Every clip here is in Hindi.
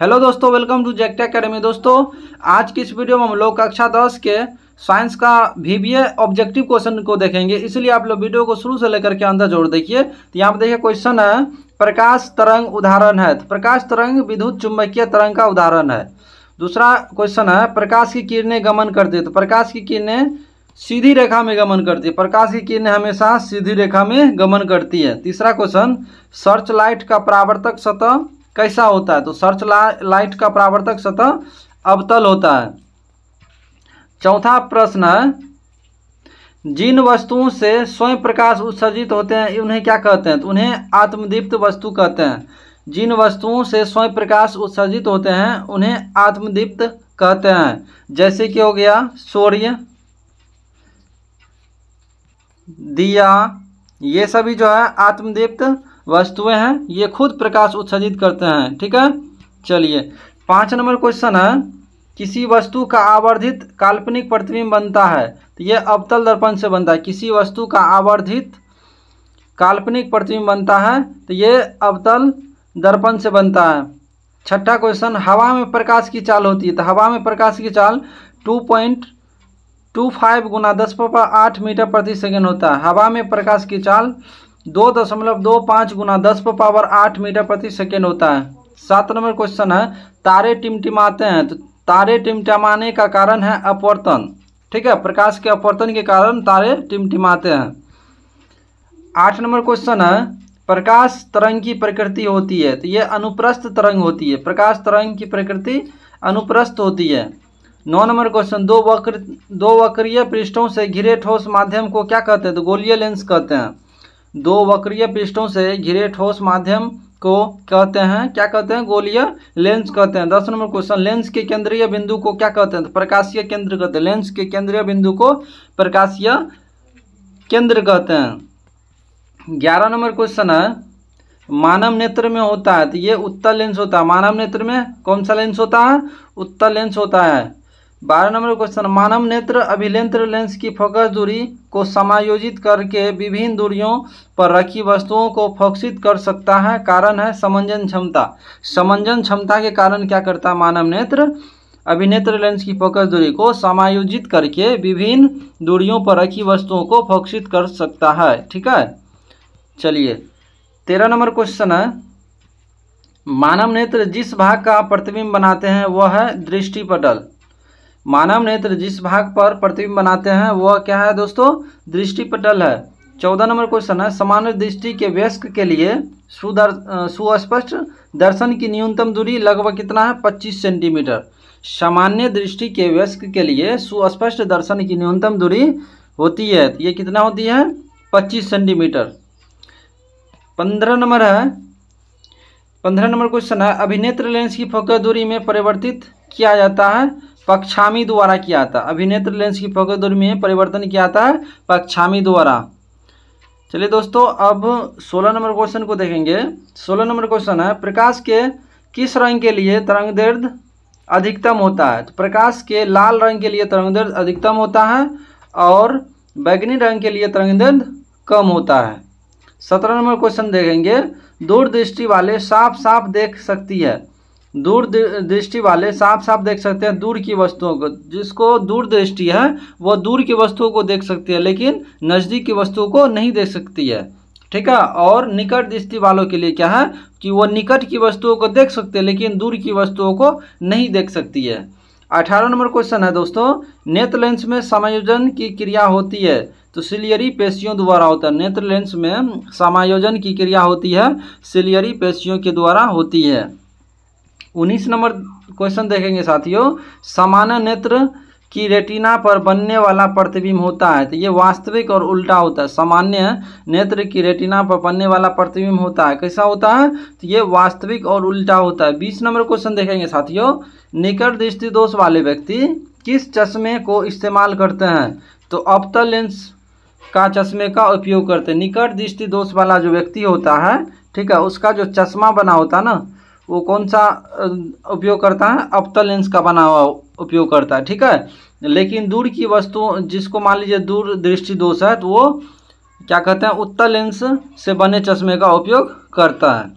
हेलो दोस्तों वेलकम टू जैक अकेडमी दोस्तों आज की इस वीडियो में हम लोग कक्षा दस के साइंस का वीबीए ऑब्जेक्टिव क्वेश्चन को देखेंगे इसलिए आप लोग वीडियो को शुरू से लेकर के अंदर जोड़ देखिए तो यहाँ पर देखिए क्वेश्चन है प्रकाश तरंग उदाहरण है तो प्रकाश तरंग विद्युत चुंबकीय तरंग का उदाहरण है दूसरा क्वेश्चन है प्रकाश की किरणें गमन करती है तो प्रकाश की किरणें सीधी रेखा में गमन करती है प्रकाश की किरणें हमेशा सीधी रेखा में गमन करती है तीसरा क्वेश्चन सर्च लाइट का प्रावर्तक सतह कैसा होता है तो सर्च ला, लाइट का प्रावर्तक सतह अवतल होता है चौथा प्रश्न है जिन वस्तुओं से स्वयं प्रकाश उत्सर्जित होते हैं उन्हें क्या कहते हैं तो उन्हें आत्मदीप्त वस्तु कहते हैं जिन वस्तुओं से स्वयं प्रकाश उत्सर्जित होते हैं उन्हें आत्मदीप्त कहते हैं जैसे कि हो गया सूर्य दिया ये सभी जो है आत्मदीप्त वस्तुएं हैं ये खुद प्रकाश उत्सर्जित करते हैं ठीक है चलिए पाँच नंबर क्वेश्चन है किसी वस्तु का आवर्धित काल्पनिक प्रतिबिंब बनता है तो यह अवतल दर्पण से बनता है किसी वस्तु का आवर्धित काल्पनिक प्रतिबिंब बनता है तो ये अवतल दर्पण से बनता है छठा क्वेश्चन हवा में प्रकाश की चाल होती है तो हवा में प्रकाश की चाल टू पॉइंट टू फाइव गुना दस पापा आठ मीटर प्रति सेकेंड होता है हवा में प्रकाश की चाल दो दशमलव दो पाँच गुना दस पर पावर आठ मीटर प्रति सेकेंड होता है सात नंबर क्वेश्चन है तारे टिमटिमाते हैं तो तारे टिमटिमाने का कारण है अपवर्तन ठीक है प्रकाश के अपवर्तन के कारण तारे टिमटिमाते हैं आठ नंबर क्वेश्चन है प्रकाश तरंग की प्रकृति होती है तो यह अनुप्रस्थ तरंग होती है प्रकाश तरंग की प्रकृति अनुप्रस्थ होती है नौ नंबर क्वेश्चन दो वक्र दो वक्रीय पृष्ठों से घिरे ठोस माध्यम को क्या कहते हैं तो गोलीय लेंस कहते हैं दो वक्रीय पृष्ठों से घिरे ठोस माध्यम को कहते हैं क्या कहते हैं गोलीय लेंस कहते हैं दस नंबर क्वेश्चन लेंस के केंद्रीय बिंदु को क्या कहते हैं तो प्रकाशीय केंद्र कहते हैं लेंस के केंद्रीय बिंदु को प्रकाशीय केंद्र कहते हैं ग्यारह नंबर क्वेश्चन है मानव नेत्र में होता है तो ये उत्तर लेंस होता है मानव नेत्र में कौन सा लेंस होता है उत्तर लेंस होता है बारह नंबर क्वेश्चन मानव नेत्र अभिलेंत्र लेंस की फोकस दूरी को समायोजित करके विभिन्न दूरियों पर रखी वस्तुओं को फोकसित कर सकता है कारण है समंजन क्षमता समंजन क्षमता के कारण क्या करता है मानव नेत्र अभिनेत्र लेंस की फोकस दूरी को समायोजित करके विभिन्न दूरियों पर रखी वस्तुओं को फोकसित कर सकता है ठीक है चलिए तेरह नंबर क्वेश्चन है मानव नेत्र जिस भाग का प्रतिबिंब बनाते हैं वह है दृष्टिपटल मानव नेत्र जिस भाग पर प्रतिबिंब बनाते हैं वह क्या है दोस्तों दृष्टि पटल है चौदह नंबर क्वेश्चन है सामान्य दृष्टि के व्यस्क के लिए सुदर सुस्पष्ट दर्शन की न्यूनतम दूरी लगभग कितना है पच्चीस सेंटीमीटर सामान्य दृष्टि के व्यस्क के लिए सुस्पष्ट दर्शन की न्यूनतम दूरी होती है ये कितना होती है पच्चीस सेंटीमीटर पंद्रह नंबर है पंद्रह नंबर क्वेश्चन है अभिनेत्र लेंस की फोकस दूरी में परिवर्तित किया जाता है पक्षामी द्वारा किया था अभिनेत्र लेंस की फोकस दूरी में परिवर्तन किया था पक्षामी द्वारा चलिए दोस्तों अब 16 नंबर क्वेश्चन को देखेंगे 16 नंबर क्वेश्चन है प्रकाश के किस रंग के लिए तरंग दर्द अधिकतम होता है तो प्रकाश के लाल रंग के लिए तरंग दर्द अधिकतम होता है और बैगनी रंग के लिए तरंग दर्द कम होता है सत्रह नंबर क्वेश्चन देखेंगे दूरदृष्टि वाले साफ साफ देख सकती है दूर दृष्टि वाले साफ साफ देख सकते हैं दूर की वस्तुओं को जिसको दूर दृष्टि है वो दूर की वस्तुओं को देख सकती है लेकिन नज़दीक की वस्तुओं को नहीं देख सकती है ठीक है और निकट दृष्टि वालों के लिए क्या है कि वो निकट की वस्तुओं को देख सकते हैं लेकिन दूर की वस्तुओं को नहीं देख सकती है अठारह नंबर क्वेश्चन है दोस्तों नेत्र लेंस में समायोजन की क्रिया होती है तो सिलियरी पेशियों द्वारा होता है नेत्र लेंस में समायोजन की क्रिया होती है सिलियरी पेशियों के द्वारा होती है उन्नीस नंबर क्वेश्चन देखेंगे साथियों सामान्य नेत्र की रेटिना पर बनने वाला प्रतिबिंब होता है तो ये वास्तविक और उल्टा होता है सामान्य नेत्र की रेटिना पर बनने वाला प्रतिबिंब होता है कैसा होता है तो ये वास्तविक और उल्टा होता है बीस नंबर क्वेश्चन देखेंगे साथियों निकट दृष्टि दोष वाले व्यक्ति किस चश्मे को इस्तेमाल करते हैं तो अबतल लेंस का चश्मे का उपयोग करते हैं निकट दृष्टि दोष वाला जो व्यक्ति होता है ठीक है उसका जो चश्मा बना होता है ना वो कौन सा उपयोग करता है अवतल लेंस का बना हुआ उपयोग करता है ठीक है लेकिन दूर की वस्तु जिसको मान लीजिए दूर दृष्टि दोष है तो वो क्या कहते हैं उत्तर लेंस से बने चश्मे का उपयोग करता है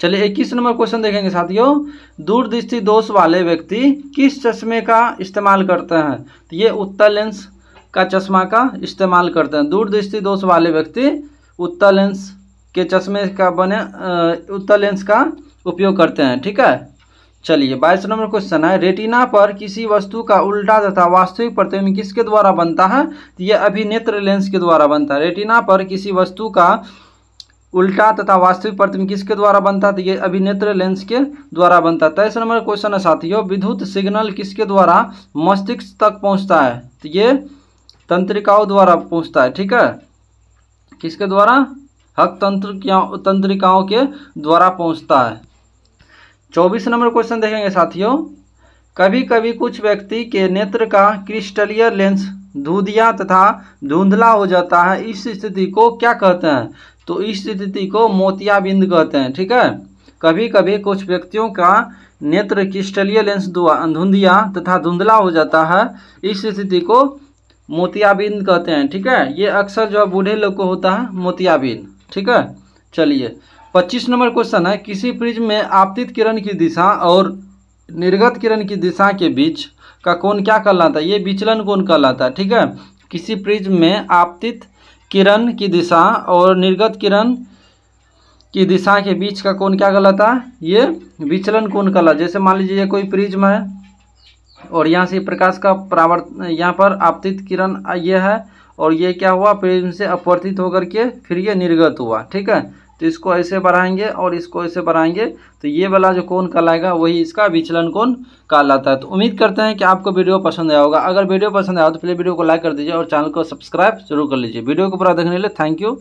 चलिए इक्कीस नंबर क्वेश्चन देखेंगे साथियों दूरदृष्टि दोष वाले व्यक्ति किस चश्मे का इस्तेमाल करते हैं तो ये उत्तर लेंस का चश्मा का इस्तेमाल करते हैं दूरदृष्टि दोष वाले व्यक्ति उत्तर लेंस के चश्मे का बने उत्तर लेंस का उपयोग करते हैं ठीक है चलिए बाईस नंबर क्वेश्चन है रेटिना पर किसी वस्तु का उल्टा तथा वास्तविक प्रतिबिंब किसके द्वारा बनता है यह अभिनेत्र लेंस के द्वारा बनता है रेटिना पर किसी वस्तु का उल्टा तथा वास्तविक प्रतिबिंब किसके द्वारा बनता है तो ये अभिनेत्र लेंस के द्वारा बनता है तेईस नंबर क्वेश्चन है साथियों विद्युत सिग्नल किसके द्वारा मस्तिष्क तक पहुँचता है तो ये तंत्रिकाओं द्वारा पहुँचता है ठीक है किसके द्वारा हक तंत्र तंत्रिकाओं के द्वारा पहुंचता है चौबीस नंबर क्वेश्चन देखेंगे साथियों कभी कभी कुछ व्यक्ति के नेत्र का क्रिस्टलीय लेंस धुंधिया तथा धुंधला हो जाता है इस स्थिति को क्या कहते हैं तो इस स्थिति को मोतियाबिंद कहते हैं ठीक है कभी कभी कुछ व्यक्तियों का नेत्र क्रिस्टलीय लेंस धुंधिया तथा धुंधला हो जाता है इस स्थिति को मोतियाबिंद कहते हैं ठीक है ये अक्सर जो है बूढ़े लोग को होता है मोतियाबिंद ठीक है चलिए 25 नंबर क्वेश्चन है किसी फ्रिज में आपतित किरण की दिशा और निर्गत किरण की दिशा के बीच का कौन क्या कहलाता है ये विचलन कौन कहलाता है ठीक है किसी फ्रिज में आपतित किरण की दिशा और निर्गत किरण की दिशा के बीच का कौन क्या कहलाता है ये विचलन कौन कहलाता जैसे मान लीजिए ये कोई में है और यहाँ से प्रकाश का परावर्तन यहाँ पर आपतित किरण ये है और ये क्या हुआ फिर इनसे अपवर्तित होकर के फिर ये निर्गत हुआ ठीक है तो इसको ऐसे बढ़ाएंगे और इसको ऐसे बढ़ाएंगे तो ये वाला जो कौन कहलाएगा वही इसका विचलन कौन कहलाता है तो उम्मीद करते हैं कि आपको वीडियो पसंद आया होगा अगर वीडियो पसंद आया तो प्लीज़ वीडियो को लाइक कर दीजिए और चैनल को सब्सक्राइब जरूर कर लीजिए वीडियो को पूरा देखने के लिए थैंक यू